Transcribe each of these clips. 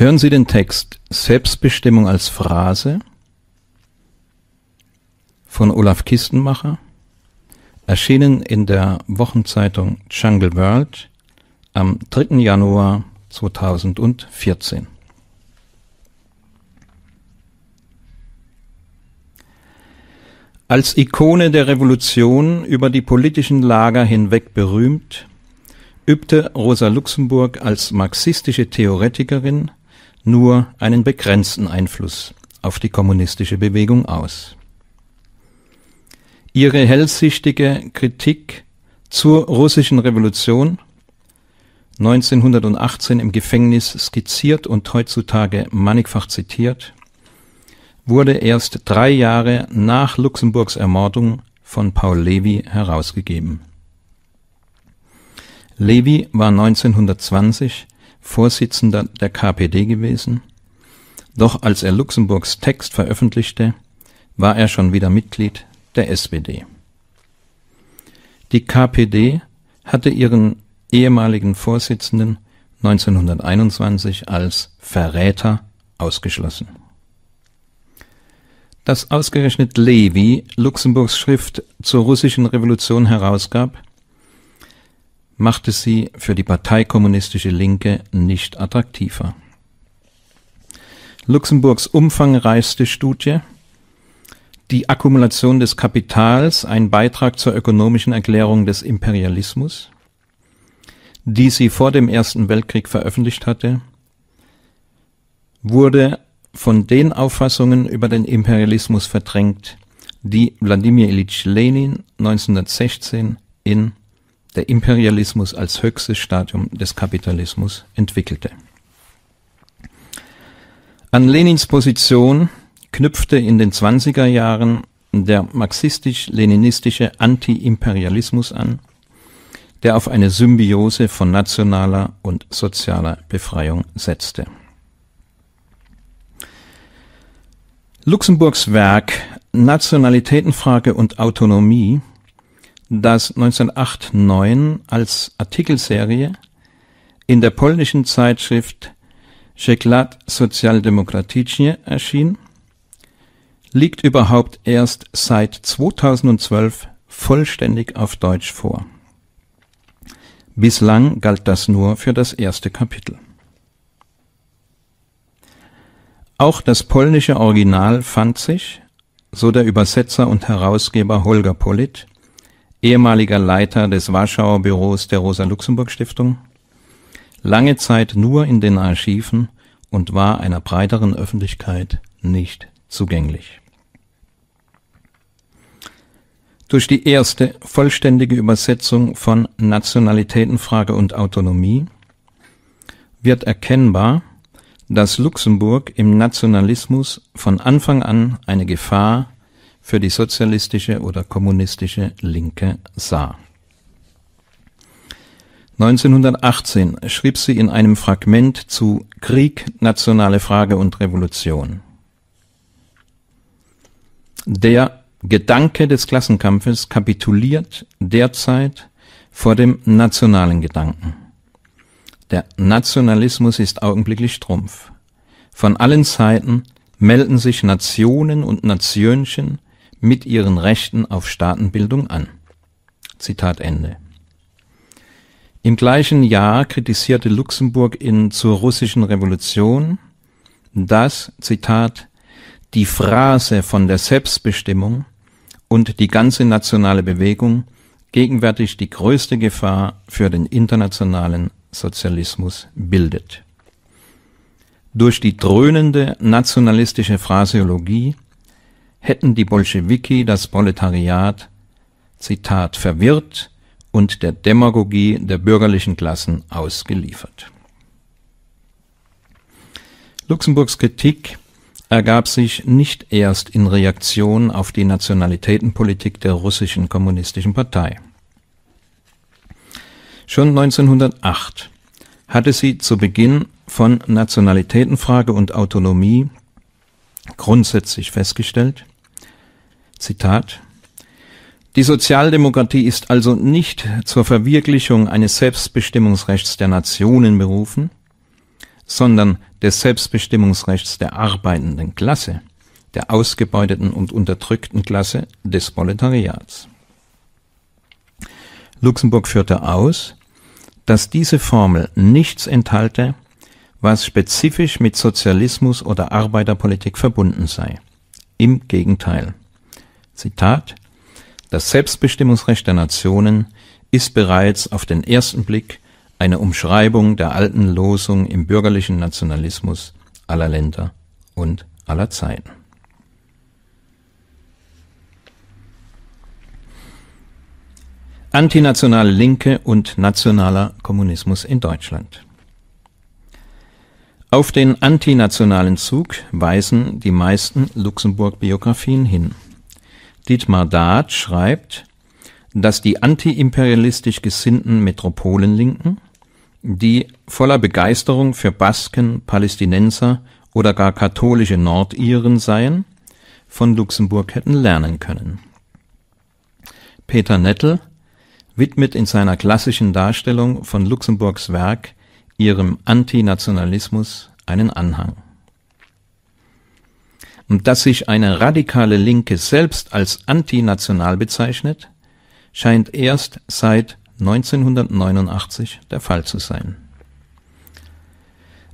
Hören Sie den Text Selbstbestimmung als Phrase von Olaf Kistenmacher, erschienen in der Wochenzeitung Jungle World am 3. Januar 2014. Als Ikone der Revolution über die politischen Lager hinweg berühmt, übte Rosa Luxemburg als marxistische Theoretikerin nur einen begrenzten Einfluss auf die kommunistische Bewegung aus. Ihre hellsichtige Kritik zur russischen Revolution 1918 im Gefängnis skizziert und heutzutage mannigfach zitiert, wurde erst drei Jahre nach Luxemburgs Ermordung von Paul Levy herausgegeben. Levy war 1920 Vorsitzender der KPD gewesen, doch als er Luxemburgs Text veröffentlichte, war er schon wieder Mitglied der SPD. Die KPD hatte ihren ehemaligen Vorsitzenden 1921 als Verräter ausgeschlossen. Dass ausgerechnet Levi Luxemburgs Schrift zur russischen Revolution herausgab, machte sie für die parteikommunistische Linke nicht attraktiver. Luxemburgs umfangreichste Studie Die Akkumulation des Kapitals, ein Beitrag zur ökonomischen Erklärung des Imperialismus, die sie vor dem Ersten Weltkrieg veröffentlicht hatte, wurde von den Auffassungen über den Imperialismus verdrängt, die Wladimir Ilyich Lenin 1916 in der Imperialismus als höchstes Stadium des Kapitalismus entwickelte. An Lenins Position knüpfte in den 20er Jahren der marxistisch-leninistische Anti-Imperialismus an, der auf eine Symbiose von nationaler und sozialer Befreiung setzte. Luxemburgs Werk Nationalitätenfrage und Autonomie das 1908-9 als Artikelserie in der polnischen Zeitschrift Szeklat Socjaldemokratyczny erschien, liegt überhaupt erst seit 2012 vollständig auf Deutsch vor. Bislang galt das nur für das erste Kapitel. Auch das polnische Original fand sich, so der Übersetzer und Herausgeber Holger Polit, ehemaliger Leiter des Warschauer Büros der Rosa-Luxemburg-Stiftung, lange Zeit nur in den Archiven und war einer breiteren Öffentlichkeit nicht zugänglich. Durch die erste vollständige Übersetzung von Nationalitätenfrage und Autonomie wird erkennbar, dass Luxemburg im Nationalismus von Anfang an eine Gefahr für die sozialistische oder kommunistische Linke sah. 1918 schrieb sie in einem Fragment zu Krieg, nationale Frage und Revolution. Der Gedanke des Klassenkampfes kapituliert derzeit vor dem nationalen Gedanken. Der Nationalismus ist augenblicklich Strumpf. Von allen Seiten melden sich Nationen und Nationchen mit ihren Rechten auf Staatenbildung an. Zitat Ende. Im gleichen Jahr kritisierte Luxemburg in zur russischen Revolution, dass, Zitat, die Phrase von der Selbstbestimmung und die ganze nationale Bewegung gegenwärtig die größte Gefahr für den internationalen Sozialismus bildet. Durch die dröhnende nationalistische Phraseologie hätten die Bolschewiki das Proletariat Zitat verwirrt und der Demagogie der bürgerlichen Klassen ausgeliefert. Luxemburgs Kritik ergab sich nicht erst in Reaktion auf die Nationalitätenpolitik der russischen kommunistischen Partei. Schon 1908 hatte sie zu Beginn von Nationalitätenfrage und Autonomie grundsätzlich festgestellt, Zitat Die Sozialdemokratie ist also nicht zur Verwirklichung eines Selbstbestimmungsrechts der Nationen berufen, sondern des Selbstbestimmungsrechts der arbeitenden Klasse, der ausgebeuteten und unterdrückten Klasse des Proletariats. Luxemburg führte aus, dass diese Formel nichts enthalte, was spezifisch mit Sozialismus oder Arbeiterpolitik verbunden sei. Im Gegenteil. Zitat Das Selbstbestimmungsrecht der Nationen ist bereits auf den ersten Blick eine Umschreibung der alten Losung im bürgerlichen Nationalismus aller Länder und aller Zeiten. Antinationale Linke und nationaler Kommunismus in Deutschland. Auf den antinationalen Zug weisen die meisten Luxemburg-Biografien hin. Dietmar Dath schreibt, dass die antiimperialistisch gesinnten Metropolenlinken, die voller Begeisterung für Basken, Palästinenser oder gar katholische Nordiren seien, von Luxemburg hätten lernen können. Peter Nettel widmet in seiner klassischen Darstellung von Luxemburgs Werk ihrem Antinationalismus einen Anhang. Und dass sich eine radikale Linke selbst als antinational bezeichnet, scheint erst seit 1989 der Fall zu sein.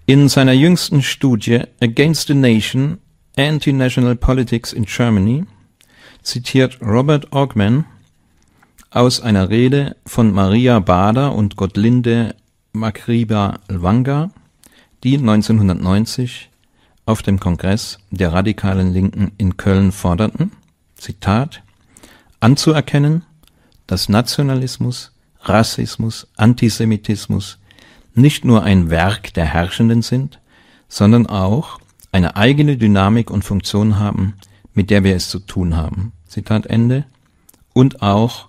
In seiner jüngsten Studie Against the Nation, Anti-National Politics in Germany zitiert Robert Ogman aus einer Rede von Maria Bader und Gottlinde Makriba Lwanga, die 1990 auf dem Kongress der radikalen Linken in Köln forderten, Zitat, anzuerkennen, dass Nationalismus, Rassismus, Antisemitismus nicht nur ein Werk der Herrschenden sind, sondern auch eine eigene Dynamik und Funktion haben, mit der wir es zu tun haben. Zitat Ende. Und auch,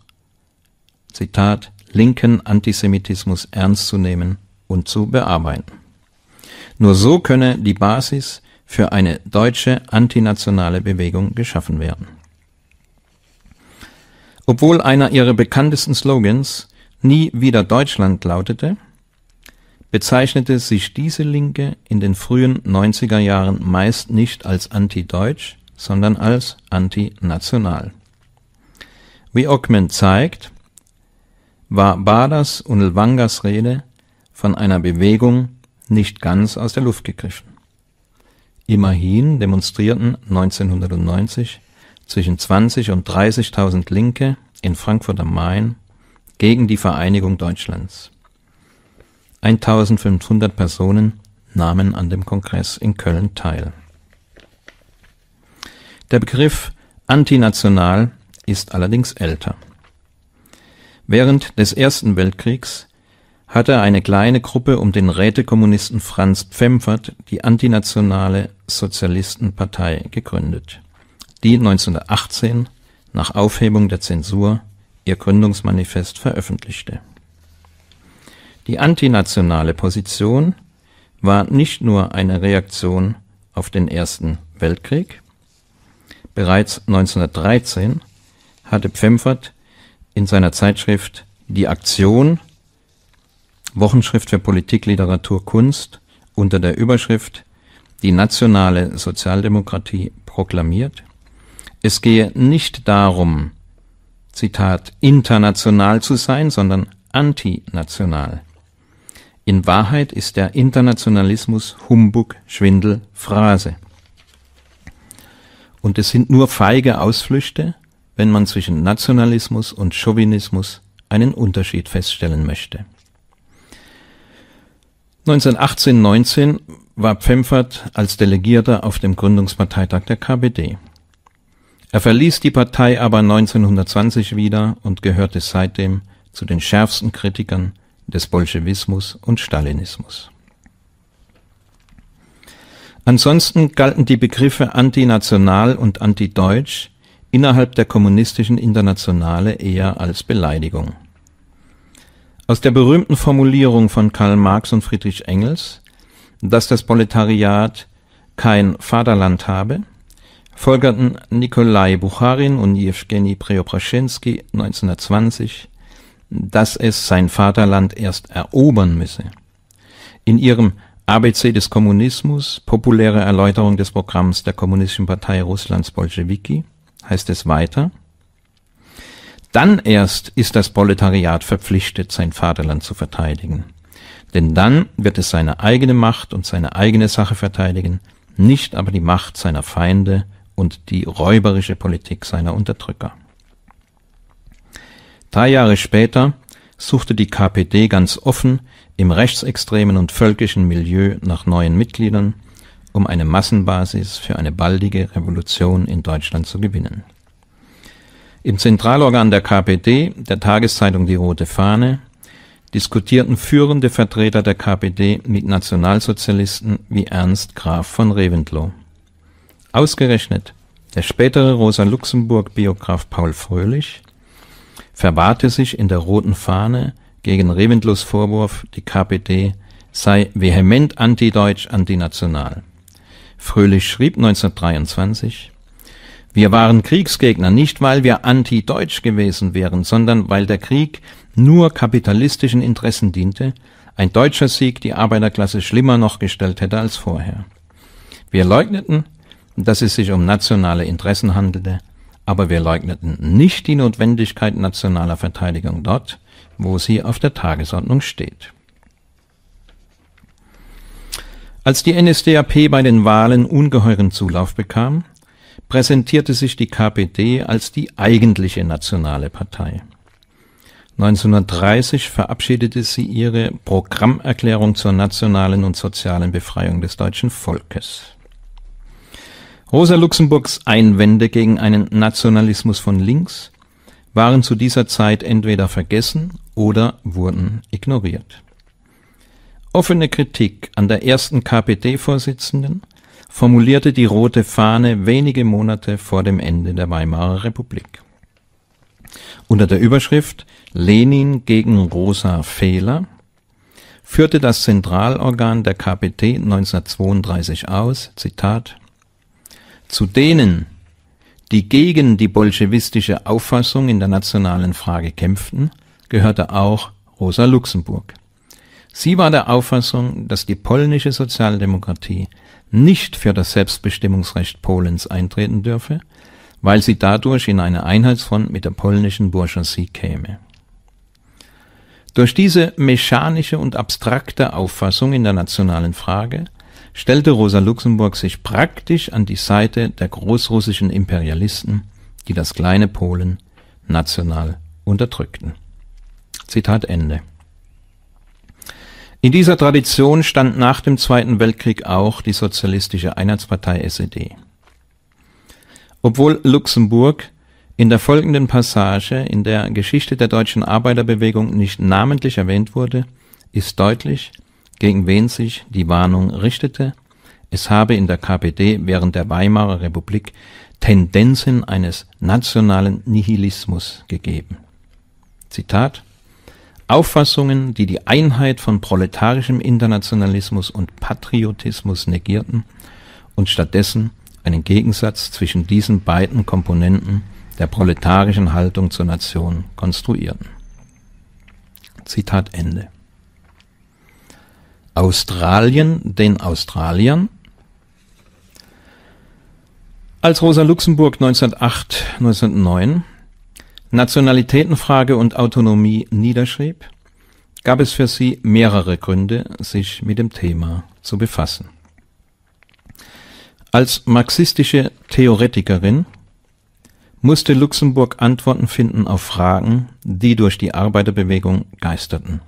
Zitat, linken Antisemitismus ernst zu nehmen und zu bearbeiten. Nur so könne die Basis für eine deutsche antinationale Bewegung geschaffen werden. Obwohl einer ihrer bekanntesten Slogans Nie wieder Deutschland lautete, bezeichnete sich diese Linke in den frühen 90er Jahren meist nicht als antideutsch, sondern als antinational. Wie Ockman zeigt, war Baders und Lwangas Rede von einer Bewegung nicht ganz aus der Luft gegriffen. Immerhin demonstrierten 1990 zwischen 20.000 und 30.000 Linke in Frankfurt am Main gegen die Vereinigung Deutschlands. 1500 Personen nahmen an dem Kongress in Köln teil. Der Begriff antinational ist allerdings älter. Während des Ersten Weltkriegs hatte eine kleine Gruppe um den Rätekommunisten Franz Pfemfert die Antinationale Sozialistenpartei gegründet, die 1918 nach Aufhebung der Zensur ihr Gründungsmanifest veröffentlichte. Die antinationale Position war nicht nur eine Reaktion auf den Ersten Weltkrieg. Bereits 1913 hatte Pfemfert in seiner Zeitschrift Die Aktion Wochenschrift für Politik, Literatur, Kunst unter der Überschrift Die nationale Sozialdemokratie proklamiert, es gehe nicht darum, Zitat, international zu sein, sondern antinational. In Wahrheit ist der Internationalismus Humbug, Schwindel, Phrase. Und es sind nur feige Ausflüchte, wenn man zwischen Nationalismus und Chauvinismus einen Unterschied feststellen möchte. 1918, 19 war Pfemfert als Delegierter auf dem Gründungsparteitag der KPD. Er verließ die Partei aber 1920 wieder und gehörte seitdem zu den schärfsten Kritikern des Bolschewismus und Stalinismus. Ansonsten galten die Begriffe antinational und antideutsch innerhalb der kommunistischen Internationale eher als Beleidigung aus der berühmten Formulierung von Karl Marx und Friedrich Engels, dass das Proletariat kein Vaterland habe, folgerten Nikolai Bucharin und Jewgeni Preobrashenski 1920, dass es sein Vaterland erst erobern müsse. In ihrem ABC des Kommunismus, populäre Erläuterung des Programms der Kommunistischen Partei Russlands Bolschewiki, heißt es weiter, dann erst ist das Proletariat verpflichtet, sein Vaterland zu verteidigen. Denn dann wird es seine eigene Macht und seine eigene Sache verteidigen, nicht aber die Macht seiner Feinde und die räuberische Politik seiner Unterdrücker. Drei Jahre später suchte die KPD ganz offen im rechtsextremen und völkischen Milieu nach neuen Mitgliedern, um eine Massenbasis für eine baldige Revolution in Deutschland zu gewinnen. Im Zentralorgan der KPD, der Tageszeitung Die Rote Fahne, diskutierten führende Vertreter der KPD mit Nationalsozialisten wie Ernst Graf von Reventlow. Ausgerechnet der spätere Rosa-Luxemburg-Biograf Paul Fröhlich verwahrte sich in der Roten Fahne gegen Reventlows Vorwurf, die KPD sei vehement antideutsch, antinational. Fröhlich schrieb 1923, wir waren Kriegsgegner, nicht weil wir anti-deutsch gewesen wären, sondern weil der Krieg nur kapitalistischen Interessen diente, ein deutscher Sieg die Arbeiterklasse schlimmer noch gestellt hätte als vorher. Wir leugneten, dass es sich um nationale Interessen handelte, aber wir leugneten nicht die Notwendigkeit nationaler Verteidigung dort, wo sie auf der Tagesordnung steht. Als die NSDAP bei den Wahlen ungeheuren Zulauf bekam, präsentierte sich die KPD als die eigentliche nationale Partei. 1930 verabschiedete sie ihre Programmerklärung zur nationalen und sozialen Befreiung des deutschen Volkes. Rosa Luxemburgs Einwände gegen einen Nationalismus von links waren zu dieser Zeit entweder vergessen oder wurden ignoriert. Offene Kritik an der ersten KPD-Vorsitzenden formulierte die Rote Fahne wenige Monate vor dem Ende der Weimarer Republik. Unter der Überschrift Lenin gegen Rosa Fehler führte das Zentralorgan der KPT 1932 aus, Zitat, zu denen, die gegen die bolschewistische Auffassung in der nationalen Frage kämpften, gehörte auch Rosa Luxemburg Sie war der Auffassung, dass die polnische Sozialdemokratie nicht für das Selbstbestimmungsrecht Polens eintreten dürfe, weil sie dadurch in eine Einheitsfront mit der polnischen Bourgeoisie käme. Durch diese mechanische und abstrakte Auffassung in der nationalen Frage stellte Rosa Luxemburg sich praktisch an die Seite der großrussischen Imperialisten, die das kleine Polen national unterdrückten. Zitat Ende. In dieser Tradition stand nach dem Zweiten Weltkrieg auch die Sozialistische Einheitspartei (SED). Obwohl Luxemburg in der folgenden Passage in der Geschichte der deutschen Arbeiterbewegung nicht namentlich erwähnt wurde, ist deutlich, gegen wen sich die Warnung richtete, es habe in der KPD während der Weimarer Republik Tendenzen eines nationalen Nihilismus gegeben. Zitat Auffassungen, die die Einheit von proletarischem Internationalismus und Patriotismus negierten und stattdessen einen Gegensatz zwischen diesen beiden Komponenten der proletarischen Haltung zur Nation konstruierten. Zitat Ende. Australien den Australiern. Als Rosa Luxemburg 1908, 1909 Nationalitätenfrage und Autonomie niederschrieb, gab es für sie mehrere Gründe, sich mit dem Thema zu befassen. Als marxistische Theoretikerin musste Luxemburg Antworten finden auf Fragen, die durch die Arbeiterbewegung geisterten.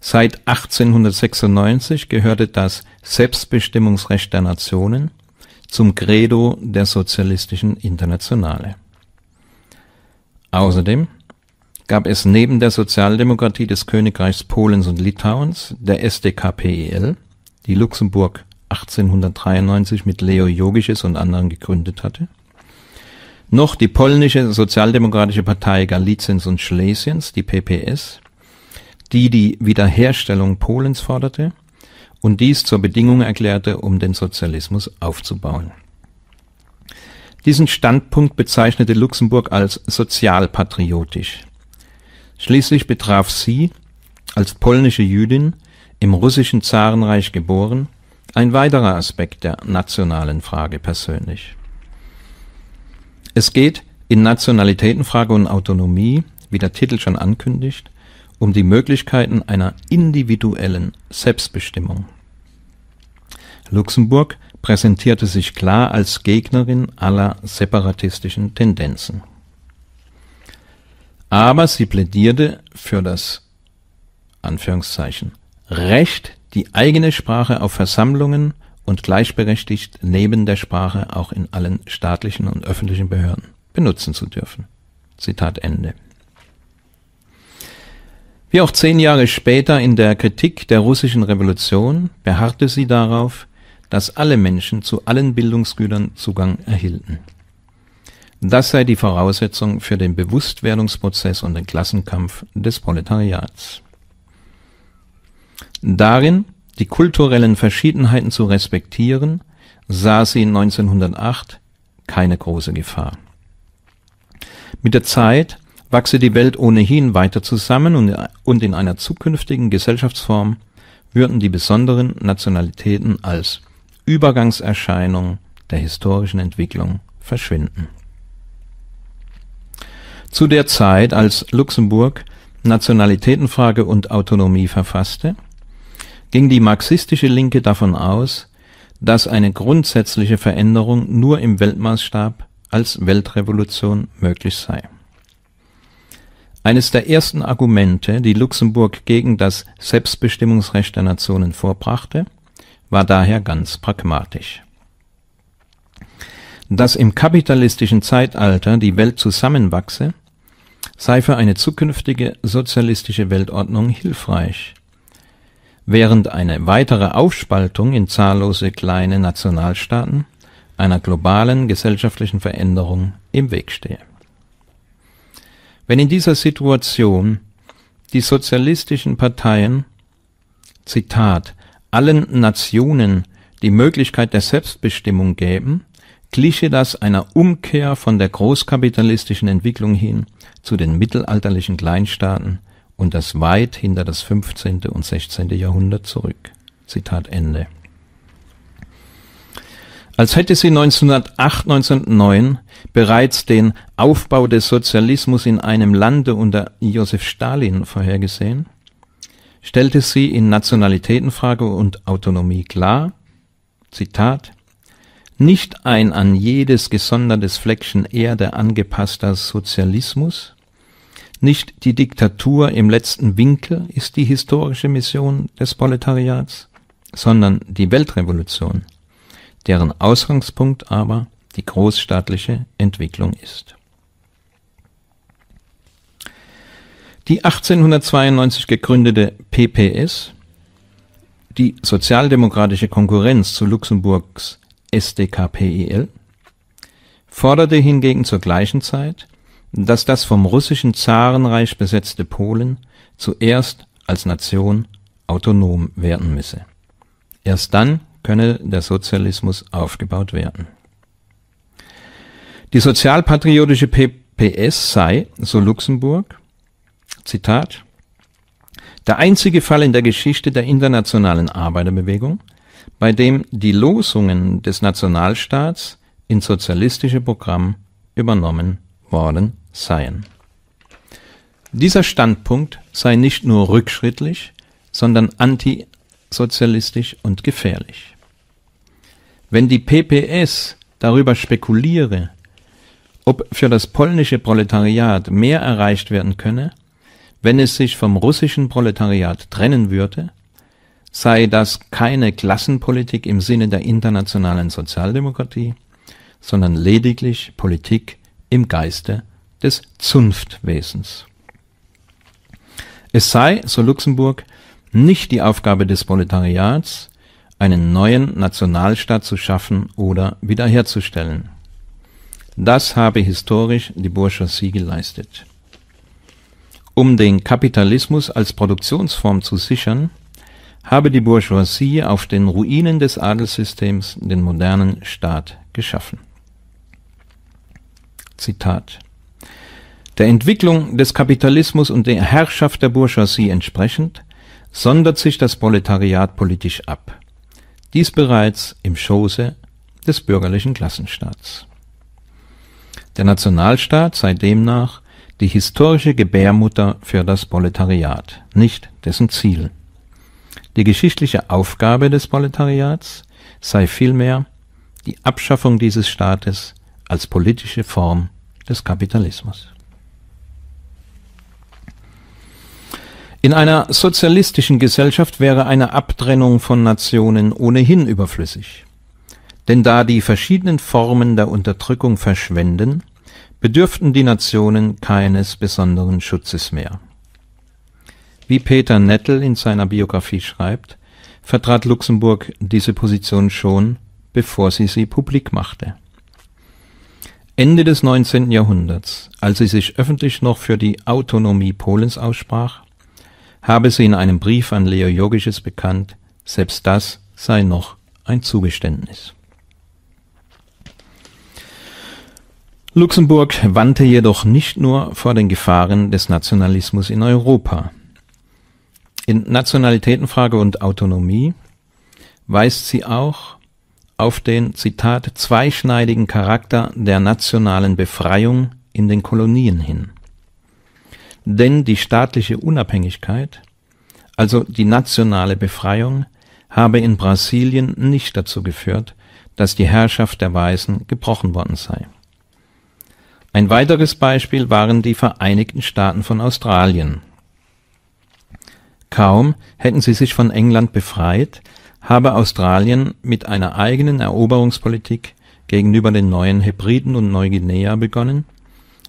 Seit 1896 gehörte das Selbstbestimmungsrecht der Nationen zum Credo der sozialistischen Internationale. Außerdem gab es neben der Sozialdemokratie des Königreichs Polens und Litauens, der SdK-PEL, die Luxemburg 1893 mit Leo Jogisches und anderen gegründet hatte, noch die polnische Sozialdemokratische Partei Galiciens und Schlesiens, die PPS, die die Wiederherstellung Polens forderte und dies zur Bedingung erklärte, um den Sozialismus aufzubauen diesen Standpunkt bezeichnete Luxemburg als sozialpatriotisch. Schließlich betraf sie, als polnische Jüdin, im russischen Zarenreich geboren, ein weiterer Aspekt der nationalen Frage persönlich. Es geht in Nationalitätenfrage und Autonomie, wie der Titel schon ankündigt, um die Möglichkeiten einer individuellen Selbstbestimmung. Luxemburg präsentierte sich klar als Gegnerin aller separatistischen Tendenzen. Aber sie plädierte für das Anführungszeichen Recht, die eigene Sprache auf Versammlungen und gleichberechtigt neben der Sprache auch in allen staatlichen und öffentlichen Behörden benutzen zu dürfen. Zitat Ende. Wie auch zehn Jahre später in der Kritik der russischen Revolution beharrte sie darauf, dass alle Menschen zu allen Bildungsgütern Zugang erhielten. Das sei die Voraussetzung für den Bewusstwerdungsprozess und den Klassenkampf des Proletariats. Darin, die kulturellen Verschiedenheiten zu respektieren, sah sie 1908 keine große Gefahr. Mit der Zeit wachse die Welt ohnehin weiter zusammen und in einer zukünftigen Gesellschaftsform würden die besonderen Nationalitäten als Übergangserscheinung der historischen Entwicklung verschwinden. Zu der Zeit, als Luxemburg Nationalitätenfrage und Autonomie verfasste, ging die marxistische Linke davon aus, dass eine grundsätzliche Veränderung nur im Weltmaßstab als Weltrevolution möglich sei. Eines der ersten Argumente, die Luxemburg gegen das Selbstbestimmungsrecht der Nationen vorbrachte, war daher ganz pragmatisch. Dass im kapitalistischen Zeitalter die Welt zusammenwachse, sei für eine zukünftige sozialistische Weltordnung hilfreich. Während eine weitere Aufspaltung in zahllose kleine Nationalstaaten einer globalen gesellschaftlichen Veränderung im Weg stehe. Wenn in dieser Situation die sozialistischen Parteien, Zitat, allen Nationen die Möglichkeit der Selbstbestimmung gäben, gliche das einer Umkehr von der großkapitalistischen Entwicklung hin zu den mittelalterlichen Kleinstaaten und das weit hinter das 15. und 16. Jahrhundert zurück. Zitat Ende. Als hätte sie 1908, 1909 bereits den Aufbau des Sozialismus in einem Lande unter Josef Stalin vorhergesehen, stellte sie in Nationalitätenfrage und Autonomie klar, Zitat, nicht ein an jedes gesondertes Fleckchen Erde angepasster Sozialismus, nicht die Diktatur im letzten Winkel ist die historische Mission des Proletariats, sondern die Weltrevolution, deren Ausgangspunkt aber die großstaatliche Entwicklung ist Die 1892 gegründete PPS, die sozialdemokratische Konkurrenz zu Luxemburgs SDKPEL, forderte hingegen zur gleichen Zeit, dass das vom russischen Zarenreich besetzte Polen zuerst als Nation autonom werden müsse. Erst dann könne der Sozialismus aufgebaut werden. Die sozialpatriotische PPS sei, so Luxemburg, Zitat, der einzige Fall in der Geschichte der internationalen Arbeiterbewegung, bei dem die Losungen des Nationalstaats ins sozialistische Programm übernommen worden seien. Dieser Standpunkt sei nicht nur rückschrittlich, sondern antisozialistisch und gefährlich. Wenn die PPS darüber spekuliere, ob für das polnische Proletariat mehr erreicht werden könne, wenn es sich vom russischen Proletariat trennen würde, sei das keine Klassenpolitik im Sinne der internationalen Sozialdemokratie, sondern lediglich Politik im Geiste des Zunftwesens. Es sei, so Luxemburg, nicht die Aufgabe des Proletariats, einen neuen Nationalstaat zu schaffen oder wiederherzustellen. Das habe historisch die Bourgeoisie geleistet. Um den Kapitalismus als Produktionsform zu sichern, habe die Bourgeoisie auf den Ruinen des Adelssystems den modernen Staat geschaffen. Zitat der Entwicklung des Kapitalismus und der Herrschaft der Bourgeoisie entsprechend sondert sich das Proletariat politisch ab. Dies bereits im Schoße des bürgerlichen Klassenstaats. Der Nationalstaat sei demnach die historische Gebärmutter für das Proletariat, nicht dessen Ziel. Die geschichtliche Aufgabe des Proletariats sei vielmehr die Abschaffung dieses Staates als politische Form des Kapitalismus. In einer sozialistischen Gesellschaft wäre eine Abtrennung von Nationen ohnehin überflüssig. Denn da die verschiedenen Formen der Unterdrückung verschwenden, bedürften die Nationen keines besonderen Schutzes mehr. Wie Peter Nettel in seiner Biografie schreibt, vertrat Luxemburg diese Position schon, bevor sie sie publik machte. Ende des 19. Jahrhunderts, als sie sich öffentlich noch für die Autonomie Polens aussprach, habe sie in einem Brief an Leo Jogisches bekannt, selbst das sei noch ein Zugeständnis. Luxemburg wandte jedoch nicht nur vor den Gefahren des Nationalismus in Europa. In Nationalitätenfrage und Autonomie weist sie auch auf den Zitat zweischneidigen Charakter der nationalen Befreiung in den Kolonien hin. Denn die staatliche Unabhängigkeit, also die nationale Befreiung, habe in Brasilien nicht dazu geführt, dass die Herrschaft der Weißen gebrochen worden sei ein weiteres Beispiel waren die Vereinigten Staaten von Australien. Kaum hätten sie sich von England befreit, habe Australien mit einer eigenen Eroberungspolitik gegenüber den neuen Hebriden und Neuguinea begonnen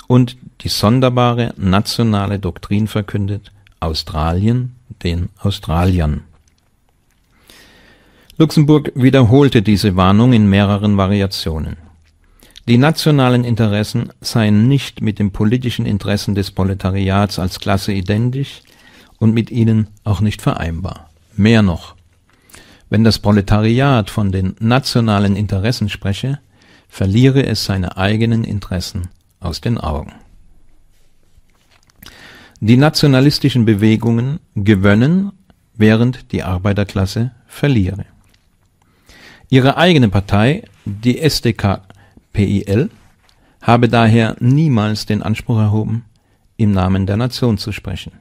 und die sonderbare nationale Doktrin verkündet, Australien den Australiern. Luxemburg wiederholte diese Warnung in mehreren Variationen. Die nationalen Interessen seien nicht mit den politischen Interessen des Proletariats als Klasse identisch und mit ihnen auch nicht vereinbar. Mehr noch, wenn das Proletariat von den nationalen Interessen spreche, verliere es seine eigenen Interessen aus den Augen. Die nationalistischen Bewegungen gewönnen, während die Arbeiterklasse verliere. Ihre eigene Partei, die SDK PIL, habe daher niemals den Anspruch erhoben, im Namen der Nation zu sprechen.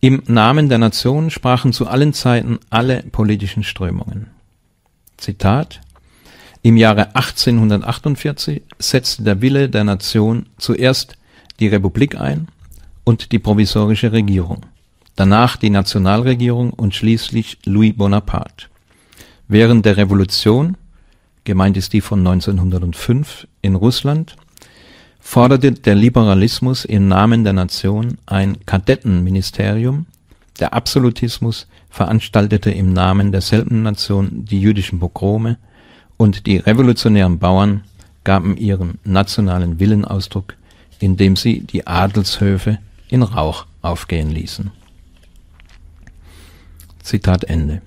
Im Namen der Nation sprachen zu allen Zeiten alle politischen Strömungen. Zitat Im Jahre 1848 setzte der Wille der Nation zuerst die Republik ein und die provisorische Regierung, danach die Nationalregierung und schließlich Louis Bonaparte. Während der Revolution gemeint ist die von 1905 in Russland, forderte der Liberalismus im Namen der Nation ein Kadettenministerium, der Absolutismus veranstaltete im Namen derselben Nation die jüdischen Pogrome und die revolutionären Bauern gaben ihren nationalen Willen Ausdruck, indem sie die Adelshöfe in Rauch aufgehen ließen. Zitat Ende.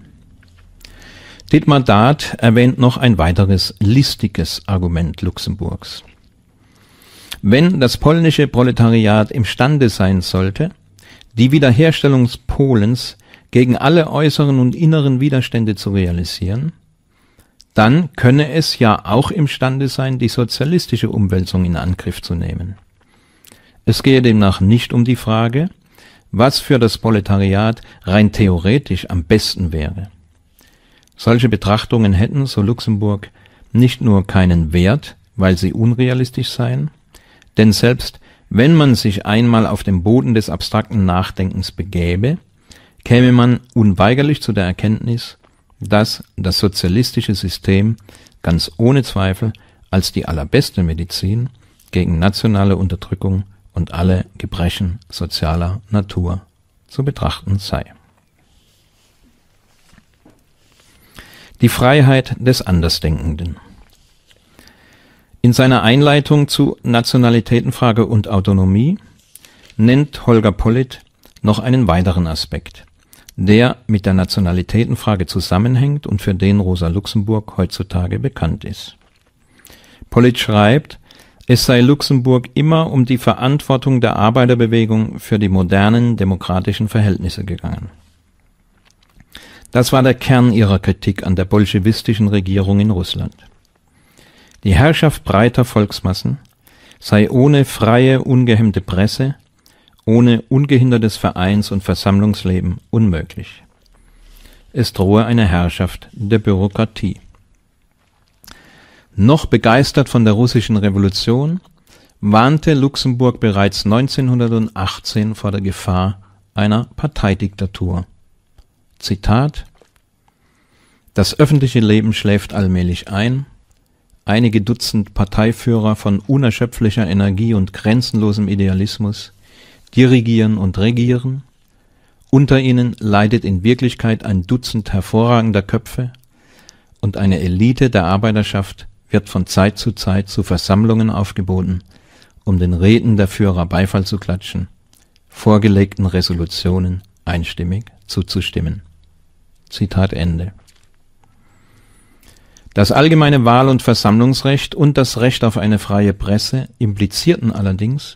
Dietmar Dahth erwähnt noch ein weiteres listiges Argument Luxemburgs. Wenn das polnische Proletariat imstande sein sollte, die Wiederherstellung Polens gegen alle äußeren und inneren Widerstände zu realisieren, dann könne es ja auch imstande sein, die sozialistische Umwälzung in Angriff zu nehmen. Es gehe demnach nicht um die Frage, was für das Proletariat rein theoretisch am besten wäre. Solche Betrachtungen hätten, so Luxemburg, nicht nur keinen Wert, weil sie unrealistisch seien, denn selbst wenn man sich einmal auf dem Boden des abstrakten Nachdenkens begäbe, käme man unweigerlich zu der Erkenntnis, dass das sozialistische System ganz ohne Zweifel als die allerbeste Medizin gegen nationale Unterdrückung und alle Gebrechen sozialer Natur zu betrachten sei. die Freiheit des Andersdenkenden. In seiner Einleitung zu Nationalitätenfrage und Autonomie nennt Holger Pollitt noch einen weiteren Aspekt, der mit der Nationalitätenfrage zusammenhängt und für den Rosa Luxemburg heutzutage bekannt ist. Pollitt schreibt, es sei Luxemburg immer um die Verantwortung der Arbeiterbewegung für die modernen demokratischen Verhältnisse gegangen. Das war der Kern ihrer Kritik an der bolschewistischen Regierung in Russland. Die Herrschaft breiter Volksmassen sei ohne freie, ungehemmte Presse, ohne ungehindertes Vereins- und Versammlungsleben unmöglich. Es drohe eine Herrschaft der Bürokratie. Noch begeistert von der russischen Revolution, warnte Luxemburg bereits 1918 vor der Gefahr einer Parteidiktatur Zitat Das öffentliche Leben schläft allmählich ein, einige Dutzend Parteiführer von unerschöpflicher Energie und grenzenlosem Idealismus dirigieren und regieren, unter ihnen leidet in Wirklichkeit ein Dutzend hervorragender Köpfe und eine Elite der Arbeiterschaft wird von Zeit zu Zeit zu Versammlungen aufgeboten, um den Reden der Führer Beifall zu klatschen, vorgelegten Resolutionen einstimmig zuzustimmen. Zitat Ende. Das allgemeine Wahl- und Versammlungsrecht und das Recht auf eine freie Presse implizierten allerdings,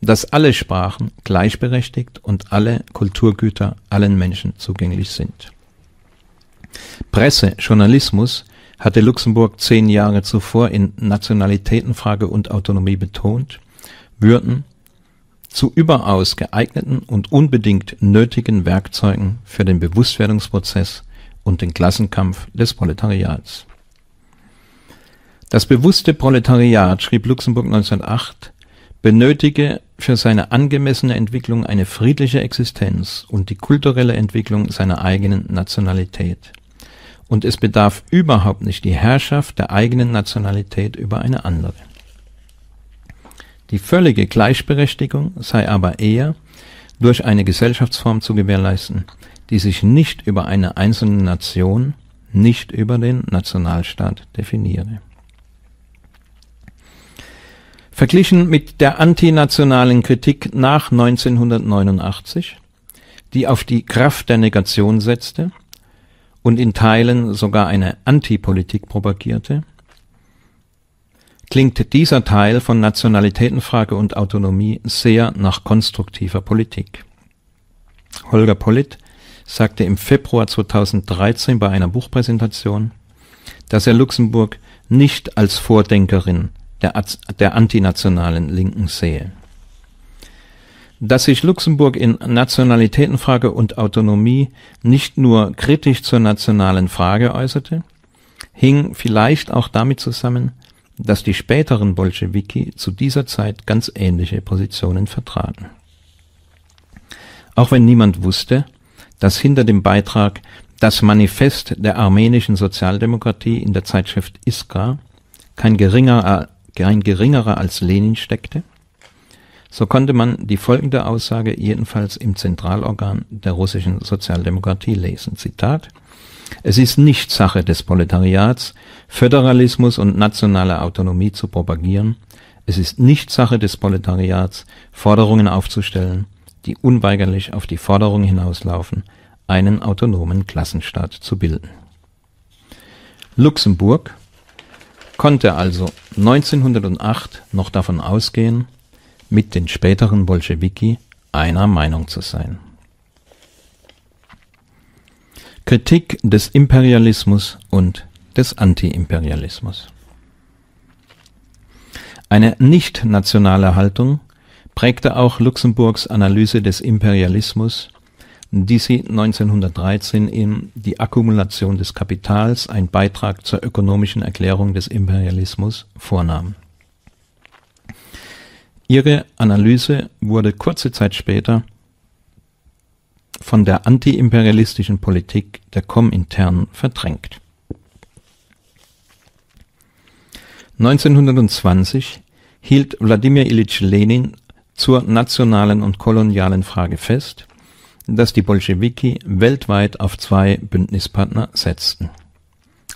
dass alle Sprachen gleichberechtigt und alle Kulturgüter allen Menschen zugänglich sind. Presse, Journalismus hatte Luxemburg zehn Jahre zuvor in Nationalitätenfrage und Autonomie betont, würden zu überaus geeigneten und unbedingt nötigen Werkzeugen für den Bewusstwerdungsprozess und den Klassenkampf des Proletariats. Das bewusste Proletariat, schrieb Luxemburg 1908, benötige für seine angemessene Entwicklung eine friedliche Existenz und die kulturelle Entwicklung seiner eigenen Nationalität. Und es bedarf überhaupt nicht die Herrschaft der eigenen Nationalität über eine andere. Die völlige Gleichberechtigung sei aber eher durch eine Gesellschaftsform zu gewährleisten, die sich nicht über eine einzelne Nation, nicht über den Nationalstaat definiere. Verglichen mit der antinationalen Kritik nach 1989, die auf die Kraft der Negation setzte und in Teilen sogar eine Antipolitik propagierte, klingt dieser Teil von Nationalitätenfrage und Autonomie sehr nach konstruktiver Politik. Holger Pollitt sagte im Februar 2013 bei einer Buchpräsentation, dass er Luxemburg nicht als Vordenkerin der, der antinationalen Linken sehe. Dass sich Luxemburg in Nationalitätenfrage und Autonomie nicht nur kritisch zur nationalen Frage äußerte, hing vielleicht auch damit zusammen, dass die späteren Bolschewiki zu dieser Zeit ganz ähnliche Positionen vertraten. Auch wenn niemand wusste, dass hinter dem Beitrag Das Manifest der armenischen Sozialdemokratie in der Zeitschrift Iskra kein geringerer, äh, kein geringerer als Lenin steckte, so konnte man die folgende Aussage jedenfalls im Zentralorgan der russischen Sozialdemokratie lesen. Zitat Es ist nicht Sache des Proletariats, Föderalismus und nationale Autonomie zu propagieren, es ist nicht Sache des Proletariats, Forderungen aufzustellen, die unweigerlich auf die Forderung hinauslaufen, einen autonomen Klassenstaat zu bilden. Luxemburg konnte also 1908 noch davon ausgehen, mit den späteren Bolschewiki einer Meinung zu sein. Kritik des Imperialismus und des Antiimperialismus. Eine nicht-nationale Haltung prägte auch Luxemburgs Analyse des Imperialismus, die sie 1913 in Die Akkumulation des Kapitals, ein Beitrag zur ökonomischen Erklärung des Imperialismus, vornahm. Ihre Analyse wurde kurze Zeit später von der antiimperialistischen Politik der Komintern verdrängt. 1920 hielt Wladimir Iljitsch Lenin zur nationalen und kolonialen Frage fest, dass die Bolschewiki weltweit auf zwei Bündnispartner setzten.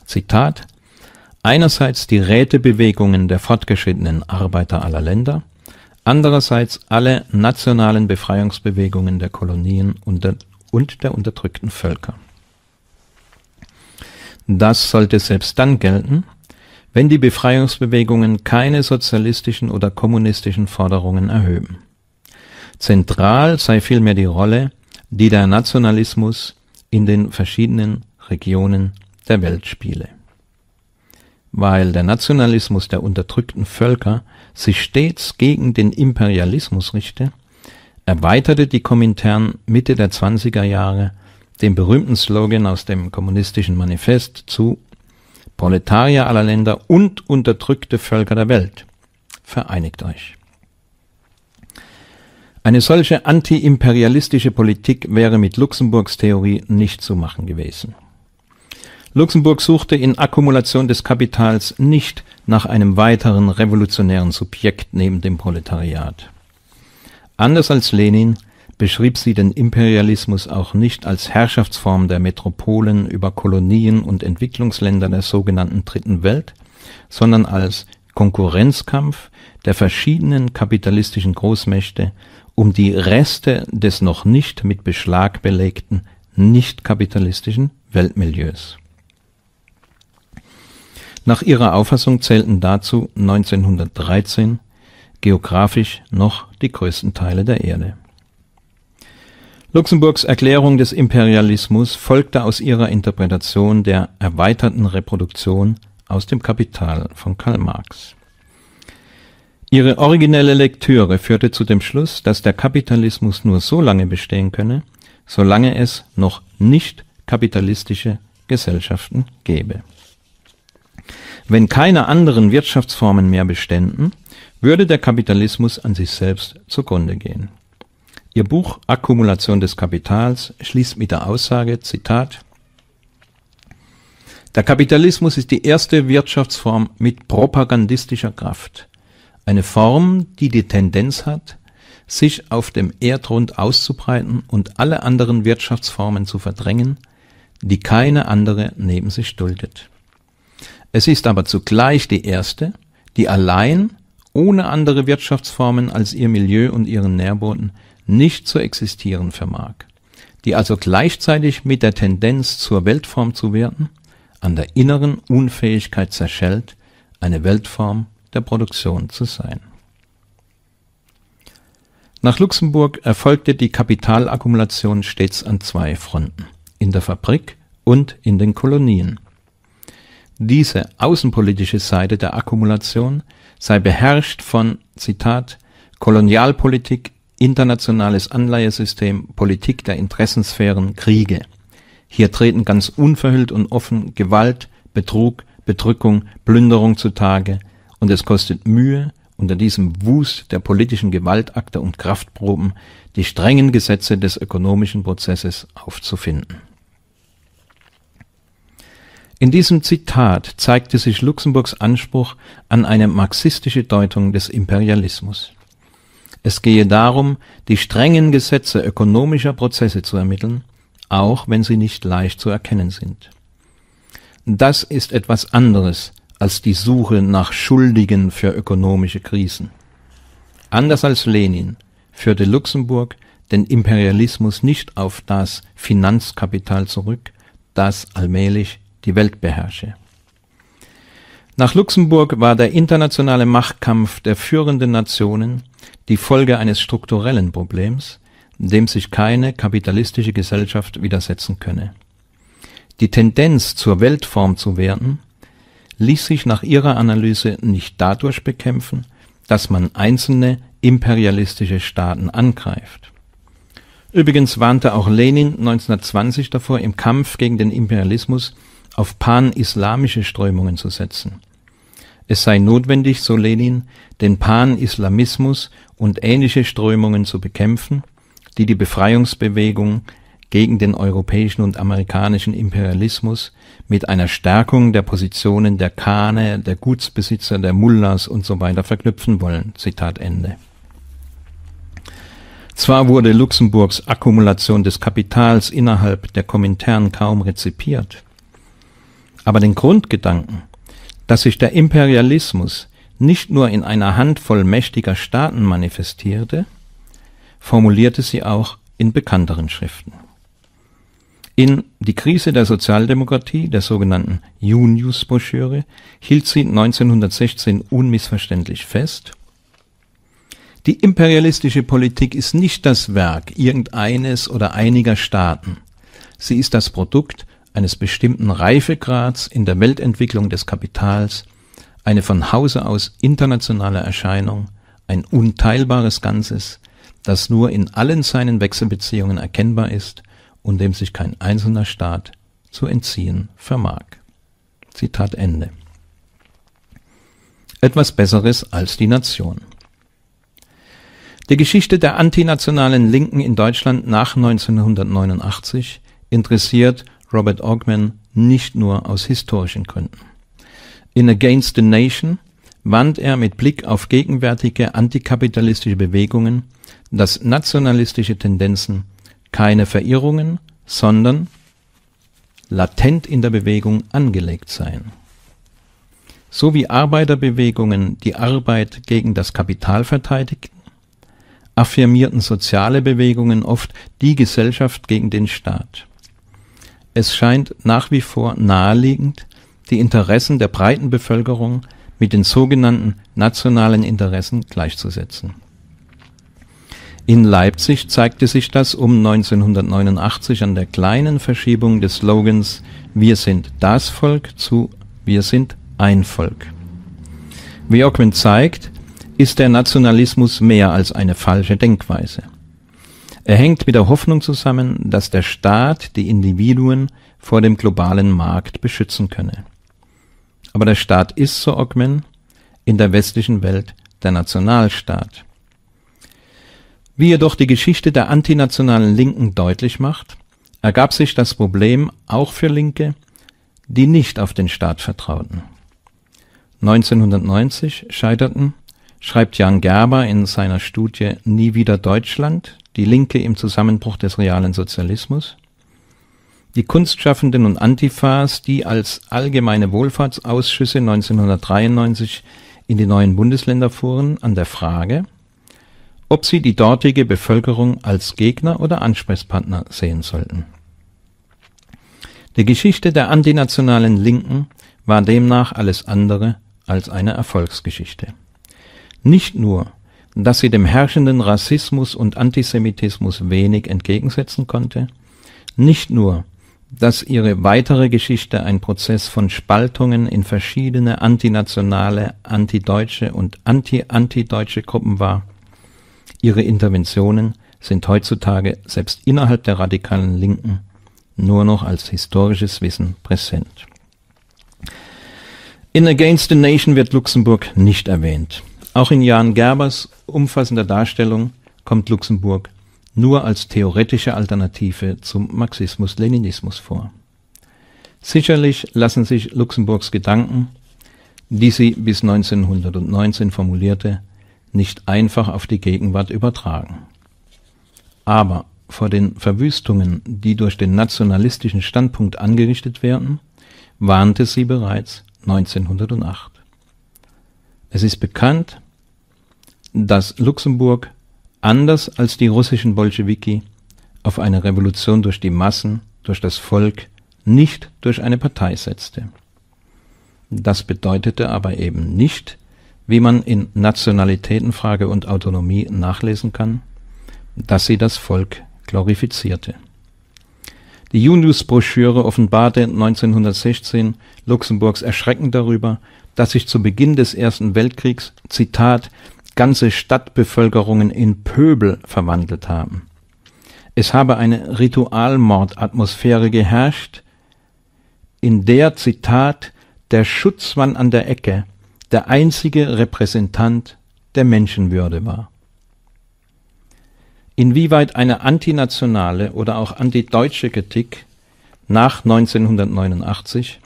Zitat Einerseits die Rätebewegungen der fortgeschrittenen Arbeiter aller Länder, andererseits alle nationalen Befreiungsbewegungen der Kolonien und der, und der unterdrückten Völker. Das sollte selbst dann gelten, wenn die Befreiungsbewegungen keine sozialistischen oder kommunistischen Forderungen erhöben. Zentral sei vielmehr die Rolle, die der Nationalismus in den verschiedenen Regionen der Welt spiele. Weil der Nationalismus der unterdrückten Völker sich stets gegen den Imperialismus richte, erweiterte die Komintern Mitte der 20er Jahre den berühmten Slogan aus dem kommunistischen Manifest zu Proletarier aller Länder und unterdrückte Völker der Welt, vereinigt euch. Eine solche antiimperialistische Politik wäre mit Luxemburgs Theorie nicht zu machen gewesen. Luxemburg suchte in Akkumulation des Kapitals nicht nach einem weiteren revolutionären Subjekt neben dem Proletariat. Anders als Lenin beschrieb sie den Imperialismus auch nicht als Herrschaftsform der Metropolen über Kolonien und Entwicklungsländer der sogenannten Dritten Welt, sondern als Konkurrenzkampf der verschiedenen kapitalistischen Großmächte um die Reste des noch nicht mit Beschlag belegten nichtkapitalistischen Weltmilieus. Nach ihrer Auffassung zählten dazu 1913 geografisch noch die größten Teile der Erde Luxemburgs Erklärung des Imperialismus folgte aus ihrer Interpretation der „ erweiterten Reproduktion “aus dem Kapital von Karl Marx. Ihre originelle Lektüre führte zu dem Schluss, dass der Kapitalismus nur so lange bestehen könne, solange es noch nicht-kapitalistische Gesellschaften gäbe. Wenn keine anderen Wirtschaftsformen mehr beständen, würde der Kapitalismus an sich selbst zugrunde gehen Ihr Buch Akkumulation des Kapitals schließt mit der Aussage, Zitat, der Kapitalismus ist die erste Wirtschaftsform mit propagandistischer Kraft. Eine Form, die die Tendenz hat, sich auf dem Erdrund auszubreiten und alle anderen Wirtschaftsformen zu verdrängen, die keine andere neben sich duldet. Es ist aber zugleich die erste, die allein, ohne andere Wirtschaftsformen als ihr Milieu und ihren Nährboden, nicht zu existieren vermag, die also gleichzeitig mit der Tendenz zur Weltform zu werden, an der inneren Unfähigkeit zerschellt, eine Weltform der Produktion zu sein. Nach Luxemburg erfolgte die Kapitalakkumulation stets an zwei Fronten, in der Fabrik und in den Kolonien. Diese außenpolitische Seite der Akkumulation sei beherrscht von, Zitat, Kolonialpolitik internationales Anleihesystem, Politik der Interessensphären, Kriege. Hier treten ganz unverhüllt und offen Gewalt, Betrug, Bedrückung, Plünderung zutage, und es kostet Mühe, unter diesem Wust der politischen Gewaltakte und Kraftproben die strengen Gesetze des ökonomischen Prozesses aufzufinden. In diesem Zitat zeigte sich Luxemburgs Anspruch an eine marxistische Deutung des Imperialismus. Es gehe darum, die strengen Gesetze ökonomischer Prozesse zu ermitteln, auch wenn sie nicht leicht zu erkennen sind. Das ist etwas anderes als die Suche nach Schuldigen für ökonomische Krisen. Anders als Lenin führte Luxemburg den Imperialismus nicht auf das Finanzkapital zurück, das allmählich die Welt beherrsche. Nach Luxemburg war der internationale Machtkampf der führenden Nationen die Folge eines strukturellen Problems, dem sich keine kapitalistische Gesellschaft widersetzen könne. Die Tendenz, zur Weltform zu werden, ließ sich nach ihrer Analyse nicht dadurch bekämpfen, dass man einzelne imperialistische Staaten angreift. Übrigens warnte auch Lenin 1920 davor, im Kampf gegen den Imperialismus auf pan-islamische Strömungen zu setzen. Es sei notwendig, so Lenin, den Pan-Islamismus und ähnliche Strömungen zu bekämpfen, die die Befreiungsbewegung gegen den europäischen und amerikanischen Imperialismus mit einer Stärkung der Positionen der Kane, der Gutsbesitzer, der Mullahs usw. So verknüpfen wollen. Zitat Ende. Zwar wurde Luxemburgs Akkumulation des Kapitals innerhalb der Komintern kaum rezipiert, aber den Grundgedanken, dass sich der Imperialismus nicht nur in einer Handvoll mächtiger Staaten manifestierte, formulierte sie auch in bekannteren Schriften. In Die Krise der Sozialdemokratie, der sogenannten Junius-Broschüre, hielt sie 1916 unmissverständlich fest, die imperialistische Politik ist nicht das Werk irgendeines oder einiger Staaten. Sie ist das Produkt eines bestimmten Reifegrads in der Weltentwicklung des Kapitals, eine von Hause aus internationale Erscheinung, ein unteilbares Ganzes, das nur in allen seinen Wechselbeziehungen erkennbar ist und dem sich kein einzelner Staat zu entziehen vermag. Zitat Ende. Etwas Besseres als die Nation. Die Geschichte der antinationalen Linken in Deutschland nach 1989 interessiert Robert Augman nicht nur aus historischen Gründen. In Against the Nation wandt er mit Blick auf gegenwärtige antikapitalistische Bewegungen, dass nationalistische Tendenzen keine Verirrungen, sondern latent in der Bewegung angelegt seien. So wie Arbeiterbewegungen die Arbeit gegen das Kapital verteidigten, affirmierten soziale Bewegungen oft die Gesellschaft gegen den Staat. Es scheint nach wie vor naheliegend, die Interessen der breiten Bevölkerung mit den sogenannten nationalen Interessen gleichzusetzen. In Leipzig zeigte sich das um 1989 an der kleinen Verschiebung des Slogans Wir sind das Volk zu Wir sind ein Volk. Wie Ockman zeigt, ist der Nationalismus mehr als eine falsche Denkweise. Er hängt mit der Hoffnung zusammen, dass der Staat die Individuen vor dem globalen Markt beschützen könne. Aber der Staat ist, so Ogmen, in der westlichen Welt der Nationalstaat. Wie jedoch die Geschichte der antinationalen Linken deutlich macht, ergab sich das Problem auch für Linke, die nicht auf den Staat vertrauten. 1990 scheiterten, schreibt Jan Gerber in seiner Studie Nie wieder Deutschland, die Linke im Zusammenbruch des realen Sozialismus, die Kunstschaffenden und Antifas, die als allgemeine Wohlfahrtsausschüsse 1993 in die neuen Bundesländer fuhren, an der Frage, ob sie die dortige Bevölkerung als Gegner oder Ansprechpartner sehen sollten. Die Geschichte der antinationalen Linken war demnach alles andere als eine Erfolgsgeschichte. Nicht nur, dass sie dem herrschenden Rassismus und Antisemitismus wenig entgegensetzen konnte, nicht nur, dass ihre weitere Geschichte ein Prozess von Spaltungen in verschiedene antinationale, antideutsche und anti-antideutsche Gruppen war. Ihre Interventionen sind heutzutage selbst innerhalb der radikalen Linken nur noch als historisches Wissen präsent. In Against the Nation wird Luxemburg nicht erwähnt. Auch in Jan Gerbers umfassender Darstellung kommt Luxemburg nur als theoretische Alternative zum Marxismus-Leninismus vor. Sicherlich lassen sich Luxemburgs Gedanken, die sie bis 1919 formulierte, nicht einfach auf die Gegenwart übertragen. Aber vor den Verwüstungen, die durch den nationalistischen Standpunkt angerichtet werden, warnte sie bereits 1908. Es ist bekannt, dass Luxemburg, anders als die russischen Bolschewiki, auf eine Revolution durch die Massen, durch das Volk, nicht durch eine Partei setzte. Das bedeutete aber eben nicht, wie man in Nationalitätenfrage und Autonomie nachlesen kann, dass sie das Volk glorifizierte. Die Junius-Broschüre offenbarte 1916 Luxemburgs Erschrecken darüber, dass sich zu Beginn des Ersten Weltkriegs, Zitat, ganze Stadtbevölkerungen in Pöbel verwandelt haben. Es habe eine Ritualmordatmosphäre geherrscht, in der, Zitat, der Schutzmann an der Ecke der einzige Repräsentant der Menschenwürde war. Inwieweit eine antinationale oder auch antideutsche Kritik nach 1989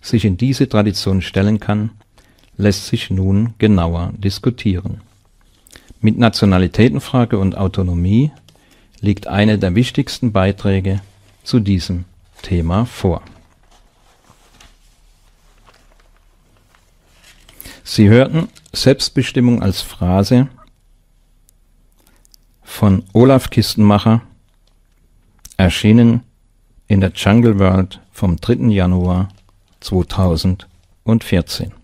sich in diese Tradition stellen kann, lässt sich nun genauer diskutieren. Mit Nationalitätenfrage und Autonomie liegt eine der wichtigsten Beiträge zu diesem Thema vor. Sie hörten Selbstbestimmung als Phrase von Olaf Kistenmacher, erschienen in der Jungle World vom 3. Januar 2014.